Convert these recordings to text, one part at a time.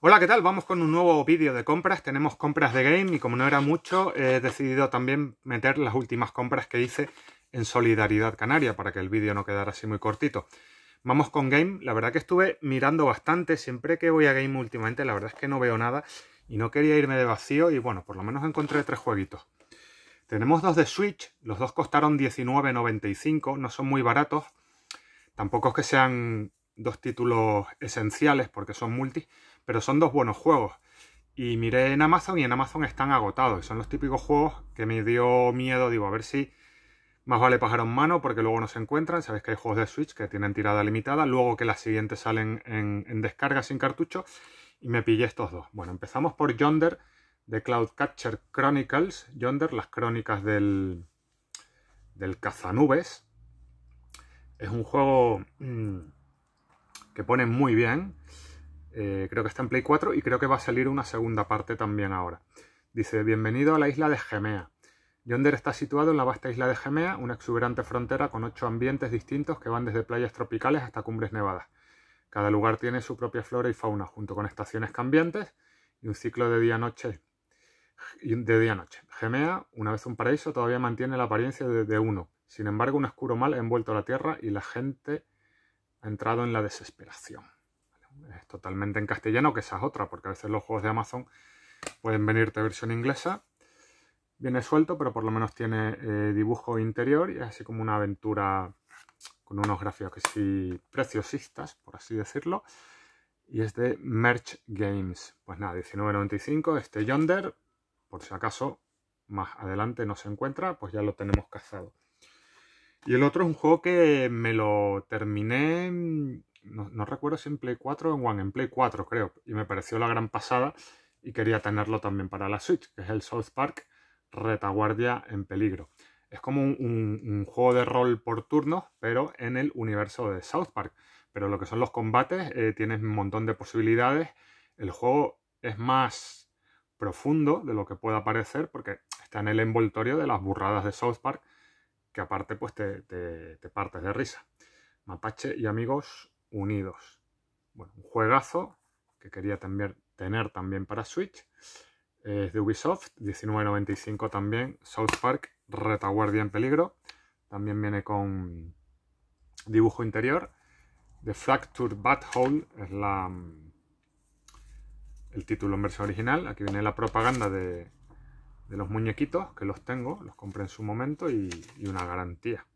Hola, ¿qué tal? Vamos con un nuevo vídeo de compras. Tenemos compras de game y como no era mucho, he decidido también meter las últimas compras que hice en Solidaridad Canaria para que el vídeo no quedara así muy cortito. Vamos con game. La verdad que estuve mirando bastante. Siempre que voy a game últimamente, la verdad es que no veo nada y no quería irme de vacío y bueno, por lo menos encontré tres jueguitos. Tenemos dos de Switch. Los dos costaron $19.95. No son muy baratos. Tampoco es que sean dos títulos esenciales porque son multi, pero son dos buenos juegos. Y miré en Amazon y en Amazon están agotados. Y son los típicos juegos que me dio miedo, digo, a ver si más vale pájaro en mano porque luego no se encuentran. Sabéis que hay juegos de Switch que tienen tirada limitada, luego que las siguientes salen en, descarga sin cartucho. Y me pillé estos dos. Bueno, empezamos por Yonder de Cloud Cloudcatcher Chronicles. Yonder, las crónicas del, del cazanubes. Es un juego... Mm, que pone muy bien. Eh, creo que está en Play 4 y creo que va a salir una segunda parte también ahora. Dice, bienvenido a la isla de Gemea. Yonder está situado en la vasta isla de Gemea, una exuberante frontera con ocho ambientes distintos que van desde playas tropicales hasta cumbres nevadas. Cada lugar tiene su propia flora y fauna, junto con estaciones cambiantes y un ciclo de día-noche. De día-noche. Gemea, una vez un paraíso, todavía mantiene la apariencia de, de uno. Sin embargo, un oscuro mal ha envuelto la tierra y la gente entrado en la desesperación. Es totalmente en castellano, que esa es otra, porque a veces los juegos de Amazon pueden venirte versión inglesa. Viene suelto, pero por lo menos tiene eh, dibujo interior y es así como una aventura con unos gráficos que sí preciosistas, por así decirlo. Y es de Merch Games. Pues nada, 19.95, este Yonder, por si acaso más adelante no se encuentra, pues ya lo tenemos cazado. Y el otro es un juego que me lo terminé, no, recuerdo si en Play 4 o en One, en Play 4 creo, y me pareció la gran pasada y quería tenerlo también para la Switch, que es el South Park Retaguardia en Peligro. Es como un, juego de rol por turnos, pero en el universo de South Park. Pero lo que son los combates, tiene eh, tienes un montón de posibilidades. El juego es más profundo de lo que pueda parecer, porque está en el envoltorio de las burradas de South Park, que aparte pues te, partes de risa. Mapache y amigos unidos. Bueno, un juegazo que quería también, tener también para Switch. Es de Ubisoft, 19.95 también. South Park, Retaguardia en Peligro. También viene con dibujo interior. The Fractured Bathole Hole es la, mm, el título en versión original. Aquí viene la propaganda de, de los muñequitos, que los tengo, los compré en su momento y, una garantía.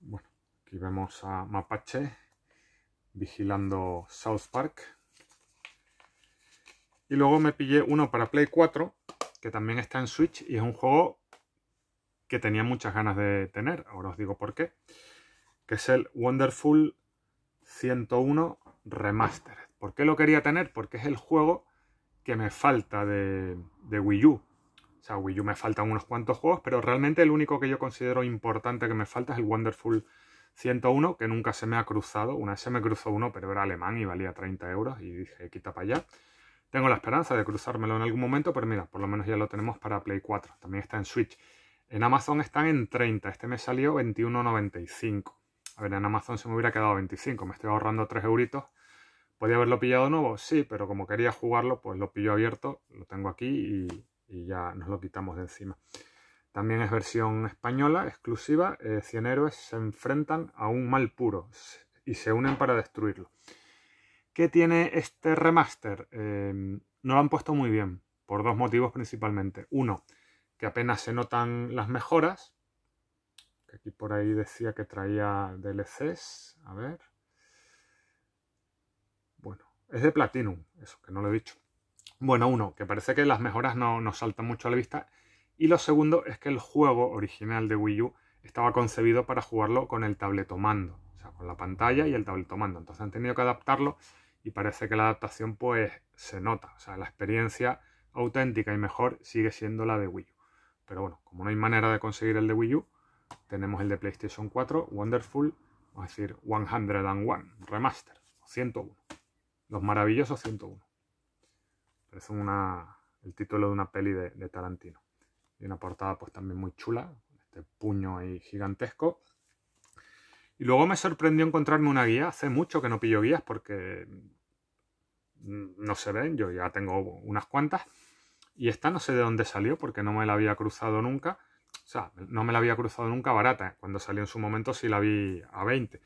Bueno, aquí vemos a Mapache vigilando South Park. Y luego me pillé uno para Play 4, que también está en Switch y es un juego que tenía muchas ganas de tener, ahora os digo por qué, que es el Wonderful 101 Remastered. ¿Por qué lo quería tener? Porque es el juego que me falta de, Wii U. O sea, Wii U me faltan unos cuantos juegos, pero realmente el único que yo considero importante que me falta es el Wonderful 101, que nunca se me ha cruzado. Una vez se me cruzó uno, pero era alemán y valía 30 euros y dije, quita para allá. Tengo la esperanza de cruzármelo en algún momento, pero mira, por lo menos ya lo tenemos para Play 4. También está en Switch. En Amazon están en 30. Este me salió 21.95. A ver, en Amazon se me hubiera quedado 25. Me estoy ahorrando 3 euritos ¿Podría haberlo pillado nuevo? Sí, pero como quería jugarlo, pues lo pillo abierto, lo tengo aquí y, ya nos lo quitamos de encima. También es versión española, exclusiva. Eh, 100 héroes se enfrentan a un mal puro y se unen para destruirlo. ¿Qué tiene este remaster? Eh, no lo han puesto muy bien, por dos motivos principalmente. Uno, que apenas se notan las mejoras. aquí por ahí decía que traía DLCs. A ver. Es de Platinum, eso que no lo he dicho. Bueno, uno, que parece que las mejoras no nos saltan mucho a la vista. Y lo segundo es que el juego original de Wii U estaba concebido para jugarlo con el tabletomando, o sea, con la pantalla y el tabletomando. Entonces han tenido que adaptarlo y parece que la adaptación pues se nota. O sea, la experiencia auténtica y mejor sigue siendo la de Wii U. Pero bueno, como no hay manera de conseguir el de Wii U, tenemos el de PlayStation 4, Wonderful, vamos a decir 101, Remaster, 101. Los maravillosos 101. Parece una, el título de una peli de, de Tarantino. Y una portada pues también muy chula, este puño ahí gigantesco. Y luego me sorprendió encontrarme una guía. Hace mucho que no pillo guías porque mm, no se ven. Yo ya tengo unas cuantas. Y esta no sé de dónde salió porque no me la había cruzado nunca. O sea, no me la había cruzado nunca barata. Cuando salió en su momento sí la vi a 20.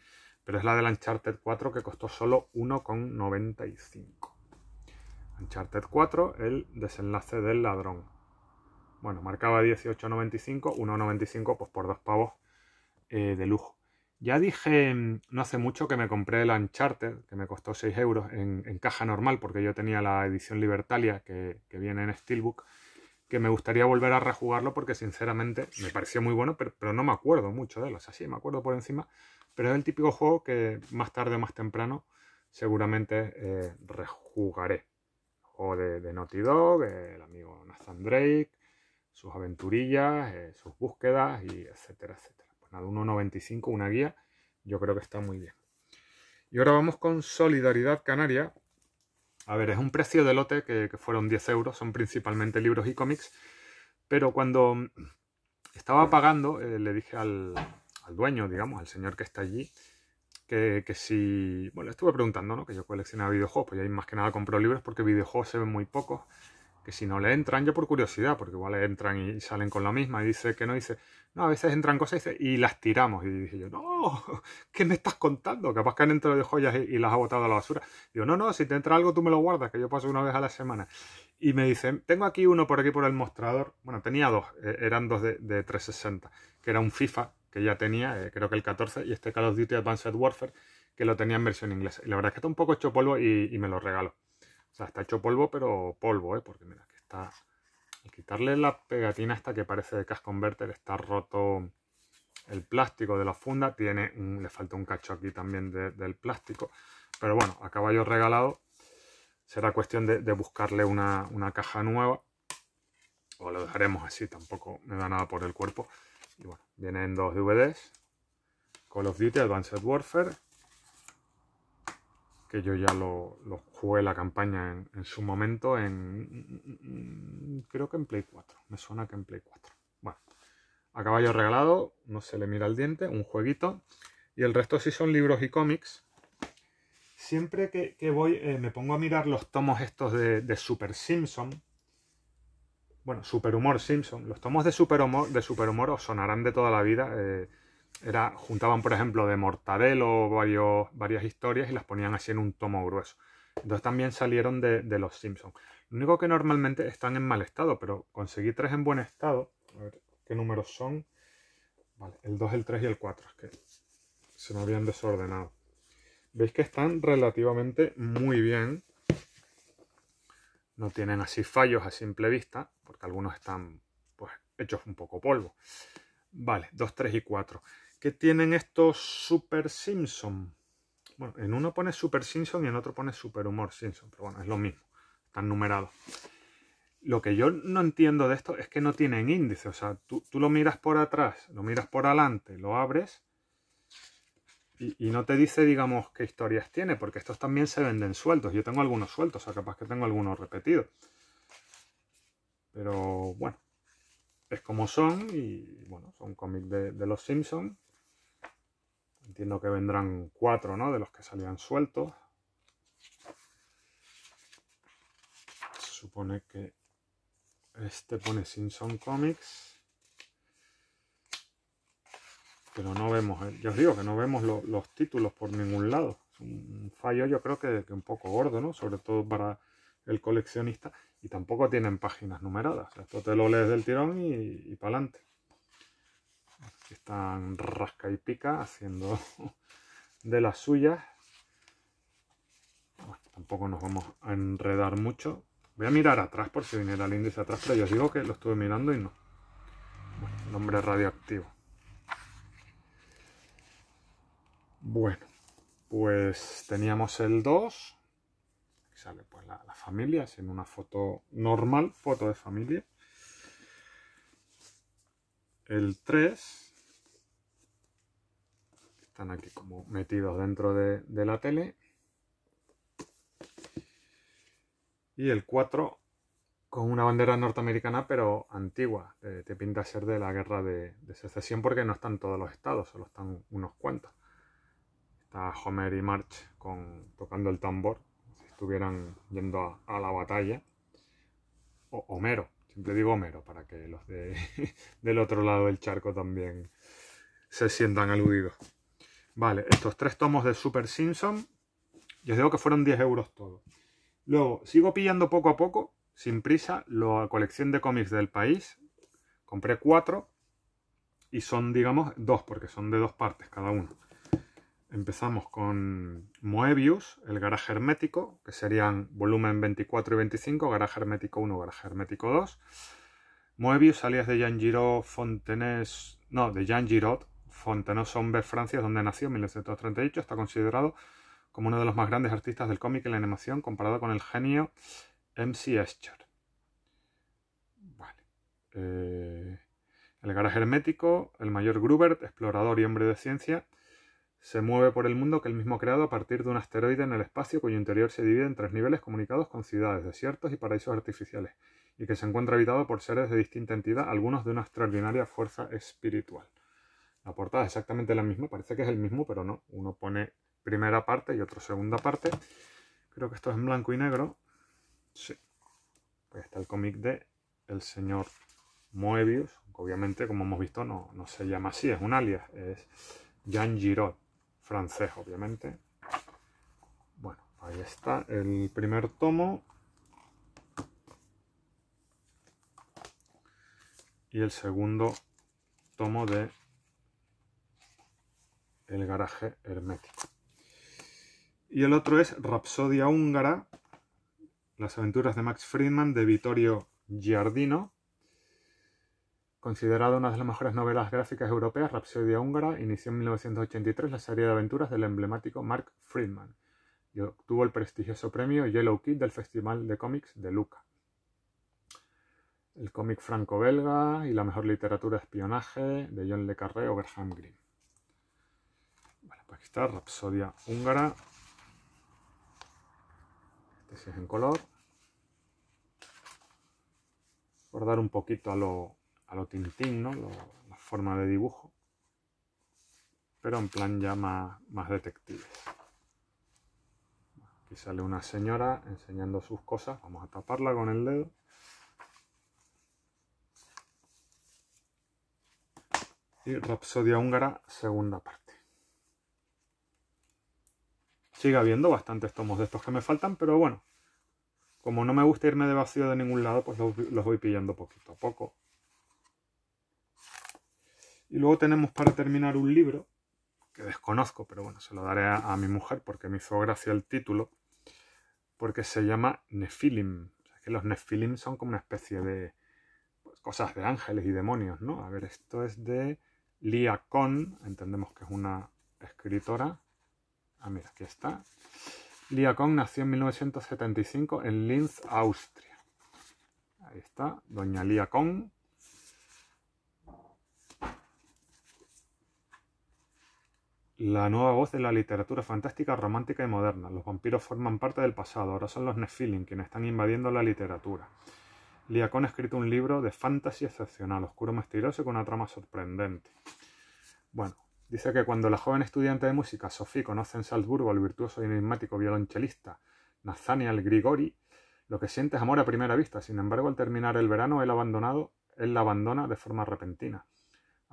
Pero es la del Uncharted 4 que costó solo 1,95. Uncharted 4, el desenlace del ladrón. Bueno, marcaba 18,95, 1,95 pues por dos pavos eh, de lujo. Ya dije mm, no hace mucho que me compré el Uncharted, que me costó 6 euros en, caja normal, porque yo tenía la edición Libertalia que, viene en Steelbook, que me gustaría volver a rejugarlo porque sinceramente me pareció muy bueno, pero, pero no me acuerdo mucho de él. así me acuerdo por encima, pero es el típico juego que más tarde o más temprano seguramente eh, rejugaré. Juego de, Naughty Dog, el amigo Nathan Drake, sus aventurillas, eh, sus búsquedas y etcétera, etcétera. Pues nada, 1.95, una guía, yo creo que está muy bien. Y ahora vamos con Solidaridad Canaria. A ver, es un precio de lote que, fueron 10 euros, son principalmente libros y cómics, pero cuando estaba pagando eh, le dije al, al dueño, digamos, al señor que está allí, que, si... Bueno, estuve preguntando, ¿no? Que yo coleccionaba videojuegos, pues ahí más que nada compro libros porque videojuegos se ven muy pocos, que si no le entran, yo por curiosidad, porque igual le entran y salen con la misma, y dice que no, dice, no, a veces entran cosas y, y las tiramos, y dije yo, no, ¿qué me estás contando? Capaz que han entrado de joyas y, las ha botado a la basura. Digo, no, no, si te entra algo tú me lo guardas, que yo paso una vez a la semana. Y me dicen, tengo aquí uno por aquí por el mostrador, bueno, tenía dos, eh, eran dos de, de 360, que era un FIFA, que ya tenía, eh, creo que el 14, y este Call of Duty Advanced Warfare, que lo tenía en versión inglesa. Y la verdad es que está un poco hecho polvo y, me lo regalo. O sea, está hecho polvo, pero polvo, ¿eh? Porque mira, que está... Al quitarle la pegatina esta que parece de Cash Converter, está roto el plástico de la funda. Tiene le falta un cacho aquí también del plástico. Pero bueno, a caballo regalado será cuestión de, buscarle una, una, caja nueva o lo dejaremos así, tampoco me da nada por el cuerpo. Y bueno, vienen dos DVDs, Call of Duty Advanced Warfare, que yo ya lo, lo jugué la campaña en, su momento en... creo que en Play 4, me suena que en Play 4. Bueno, a caballo regalado, no se le mira el diente, un jueguito, y el resto sí son libros y cómics. Siempre que, voy, eh, me pongo a mirar los tomos estos de, de Super Simpson, bueno, Superhumor Simpson. Los tomos de Superhumor, de Superhumor os sonarán de toda la vida. Eh, era, juntaban, por ejemplo, de Mortadelo varios, varias historias y las ponían así en un tomo grueso. Entonces también salieron de, los Simpsons. Lo único que normalmente están en mal estado, pero conseguí tres en buen estado. A ver qué números son. Vale, el 2, el 3 y el 4. Es que se me habían desordenado. Veis que están relativamente muy bien. No tienen así fallos a simple vista porque algunos están pues, hechos un poco polvo. Vale, 2, 3 y 4. ¿Qué tienen estos Super Simpson? Bueno, en uno pone Super Simpson y en otro pone Super Humor Simpson, pero bueno, es lo mismo, están numerados. Lo que yo no entiendo de esto es que no tienen índice, o sea, tú, lo miras por atrás, lo miras por adelante, lo abres y, y, no te dice, digamos, qué historias tiene, porque estos también se venden sueltos. Yo tengo algunos sueltos, o sea, capaz que tengo algunos repetidos. Pero bueno, es como son y bueno, son cómics de, los Simpsons. Entiendo que vendrán cuatro, ¿no? De los que salían sueltos. Se supone que este pone Simpson Comics. Pero no vemos, yo eh, ya os digo que no vemos los títulos por ningún lado. Es un fallo yo creo que, que un poco gordo, ¿no? Sobre todo para el coleccionista. Y tampoco tienen páginas numeradas. Esto te lo lees del tirón y, y para adelante. Aquí están rasca y pica haciendo de las suyas. tampoco nos vamos a enredar mucho. Voy a mirar atrás por si viniera el índice atrás, pero yo os digo que lo estuve mirando y no. Bueno, nombre radioactivo. Bueno, pues teníamos el 2, sale pues la, las familias en una foto normal, foto de familia. El 3. Están aquí como metidos dentro de, la tele. Y el 4 con una bandera norteamericana pero antigua. Te, pinta ser de la guerra de, secesión porque no están todos los estados, solo están unos cuantos. Está Homer y March tocando el tambor estuvieran yendo a, la batalla. O, Homero, siempre digo Homero, para que los de, del otro lado del charco también se sientan aludidos. Vale, estos tres tomos de Super Simpson, yo digo que fueron 10 euros todos. Luego, sigo pillando poco a poco, sin prisa, la colección de cómics del país. Compré cuatro y son, digamos, dos, porque son de dos partes cada uno empezamos con Moebius, el garaje hermético, que serían volumen 24 y 25, garaje hermético 1, garaje hermético 2. Moebius, alias de Jean Giraud Fontenés, no, de Jean Giraud fontenot Sombre, Francia, donde nació en 1938, está considerado como uno de los más grandes artistas del cómic y la animación, comparado con el genio M.C. Escher. Eh, el garaje hermético, el mayor Gruber, explorador y hombre de ciencia, se mueve por el mundo que él mismo ha creado a partir de un asteroide en el espacio cuyo interior se divide en tres niveles comunicados con ciudades, desiertos y paraísos artificiales, y que se encuentra habitado por seres de distinta entidad, algunos de una extraordinaria fuerza espiritual. La portada es exactamente la misma, parece que es el mismo, pero no. Uno pone primera parte y otro segunda parte. Creo que esto es en blanco y negro. Sí. Pues está el cómic de El señor Moebius. Obviamente, como hemos visto, no, se llama así, es un alias, es Jan Giraud francés, obviamente. Bueno, ahí está el primer tomo. Y el segundo tomo de El garaje hermético. Y el otro es Rapsodia húngara, las aventuras de Max Friedman de Vittorio Giardino, Considerada una de las mejores novelas gráficas europeas, Rapsodia húngara inició en 1983 la serie de aventuras del emblemático Mark Friedman y obtuvo el prestigioso premio Yellow Kid del Festival de Cómics de Luca. El cómic franco-belga y la mejor literatura de espionaje de John Le Carré o Graham Greene. Pues aquí está Rapsodia húngara. Este sí es en color. Por dar un poquito a lo a lo tintín, ¿no? la forma de dibujo. Pero en plan ya más, más detectives. Aquí sale una señora enseñando sus cosas. Vamos a taparla con el dedo. Y Rapsodia húngara, segunda parte. Sigue habiendo bastantes tomos de estos que me faltan, pero bueno. Como no me gusta irme de vacío de ningún lado, pues los, los voy pillando poquito a poco. Y luego tenemos para terminar un libro, que desconozco, pero bueno, se lo daré a, mi mujer porque me hizo gracia el título, porque se llama Nefilim. O que los Nefilim son como una especie de pues, cosas de ángeles y demonios, ¿no? A ver, esto es de Lia Kohn, entendemos que es una escritora. Ah, mira, aquí está. Lia Kohn nació en 1975 en Linz, Austria. Ahí está, doña Lia Kohn, La nueva voz de la literatura fantástica, romántica y moderna. Los vampiros forman parte del pasado, ahora son los Nephilim quienes están invadiendo la literatura. Liacón ha escrito un libro de fantasía excepcional, oscuro, misterioso y con una trama sorprendente. Bueno, dice que cuando la joven estudiante de música Sophie conoce en Salzburgo al virtuoso y enigmático violonchelista Nathaniel Grigori, lo que siente es amor a primera vista. Sin embargo, al terminar el verano, él, abandonado, él la abandona de forma repentina.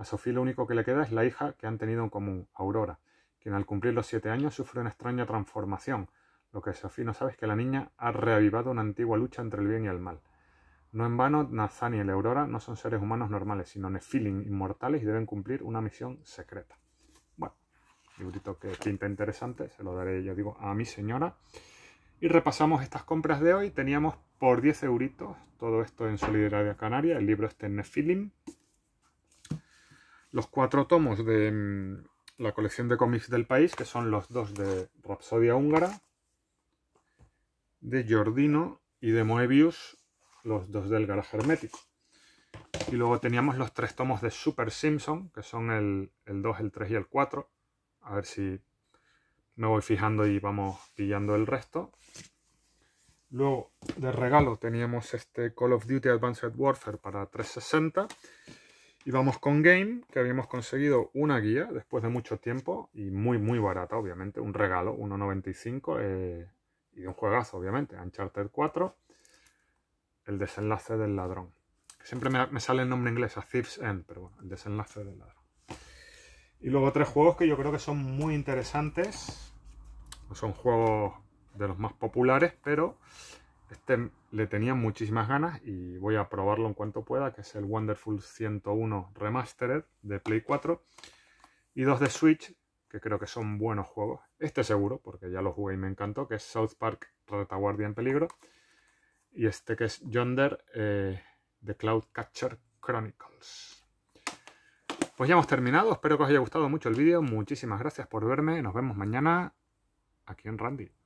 A Sofía lo único que le queda es la hija que han tenido en común, Aurora, quien al cumplir los siete años sufre una extraña transformación. Lo que sofía no sabe es que la niña ha reavivado una antigua lucha entre el bien y el mal. No en vano, Nathaniel y Aurora no son seres humanos normales, sino Nephilim inmortales y deben cumplir una misión secreta. Bueno, librito que pinta interesante, se lo daré, yo digo, a mi señora. Y repasamos estas compras de hoy. Teníamos por 10 euritos todo esto en Solidaridad Canaria, el libro este en Nephilim, los cuatro tomos de mm, la colección de cómics del país, que son los dos de Rapsodia Húngara, de Giordino y de Moebius, los dos del garaje hermético. Y luego teníamos los tres tomos de Super Simpson, que son el, el 2, el 3 y el 4. A ver si me voy fijando y vamos pillando el resto. Luego, de regalo, teníamos este Call of Duty Advanced Warfare para 360 y vamos con Game, que habíamos conseguido una guía después de mucho tiempo y muy, muy barata, obviamente. Un regalo, 1.95 y de eh, un juegazo, obviamente. Uncharted 4, El desenlace del ladrón. Siempre me, sale el nombre inglés, a Thief's End, pero bueno, El desenlace del ladrón. Y luego tres juegos que yo creo que son muy interesantes. son juegos de los más populares, pero este le tenía muchísimas ganas y voy a probarlo en cuanto pueda, que es el Wonderful 101 Remastered de Play 4 y dos de Switch, que creo que son buenos juegos. Este seguro, porque ya lo jugué y me encantó, que es South Park Retaguardia en Peligro. Y este que es Yonder eh, The Cloud Catcher Chronicles. Pues ya hemos terminado, espero que os haya gustado mucho el vídeo, muchísimas gracias por verme, nos vemos mañana aquí en Randy.